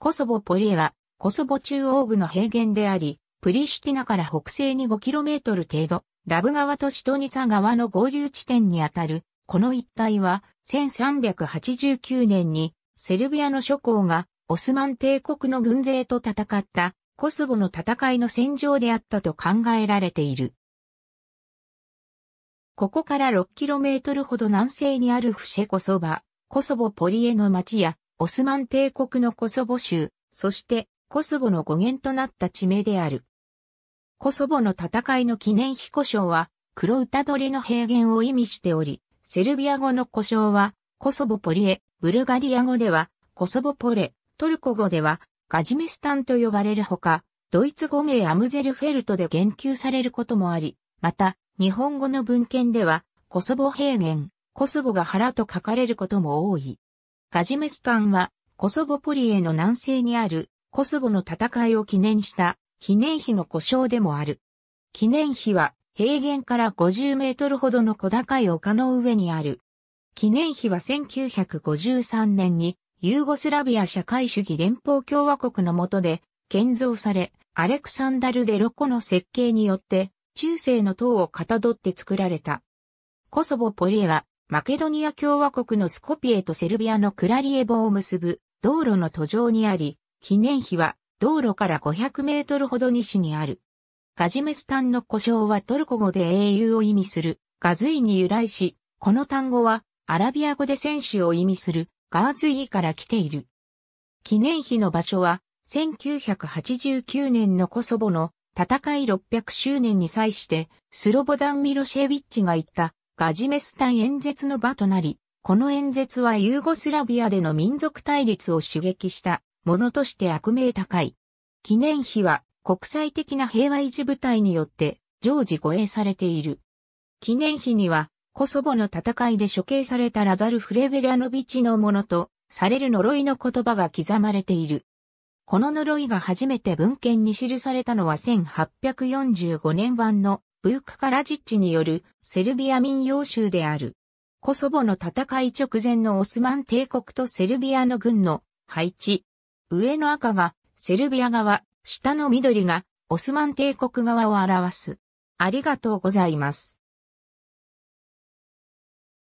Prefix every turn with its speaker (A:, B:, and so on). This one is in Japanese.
A: コソボポリエは、コソボ中央部の平原であり、プリシュティナから北西に 5km 程度、ラブ川とシトニツァ川の合流地点にあたる、この一帯は、1389年に、セルビアの諸侯が、オスマン帝国の軍勢と戦った、コソボの戦いの戦場であったと考えられている。ここから 6km ほど南西にあるフシェコソバ、コソボポリエの町やオスマン帝国のコソボ州、そしてコソボの語源となった地名である。コソボの戦いの記念碑故障は、黒歌取の平原を意味しており、セルビア語の故障は、コソボポリエ、ブルガリア語では、コソボポレ、トルコ語では、ガジメスタンと呼ばれるほか、ドイツ語名アムゼルフェルトで言及されることもあり、また、日本語の文献では、コソボ平原、コソボが原と書かれることも多い。ガジメスタンは、コソボポリエの南西にある、コソボの戦いを記念した、記念碑の故障でもある。記念碑は、平原から50メートルほどの小高い丘の上にある。記念碑は1953年に、ユーゴスラビア社会主義連邦共和国の下で、建造され、アレクサンダル・デ・ロコの設計によって、中世の塔をかたどって作られた。コソボポリエは、マケドニア共和国のスコピエとセルビアのクラリエボを結ぶ道路の途上にあり、記念碑は道路から500メートルほど西にある。ガジメスタンの故障はトルコ語で英雄を意味するガズイに由来し、この単語はアラビア語で選手を意味するガーズイから来ている。記念碑の場所は1989年のコソボの戦い600周年に際してスロボダン・ミロシェービッチが言ったガジメスタン演説の場となり、この演説はユーゴスラビアでの民族対立を刺激したものとして悪名高い。記念碑は国際的な平和維持部隊によって常時護衛されている。記念碑にはコソボの戦いで処刑されたラザル・フレベリアノビチのものとされる呪いの言葉が刻まれている。この呪いが初めて文献に記されたのは1845年版のブーク・カラジッチによるセルビア民謡集である。コソボの戦い直前のオスマン帝国とセルビアの軍の配置。上の赤がセルビア側、下の緑がオスマン帝国側を表す。ありがとうございます。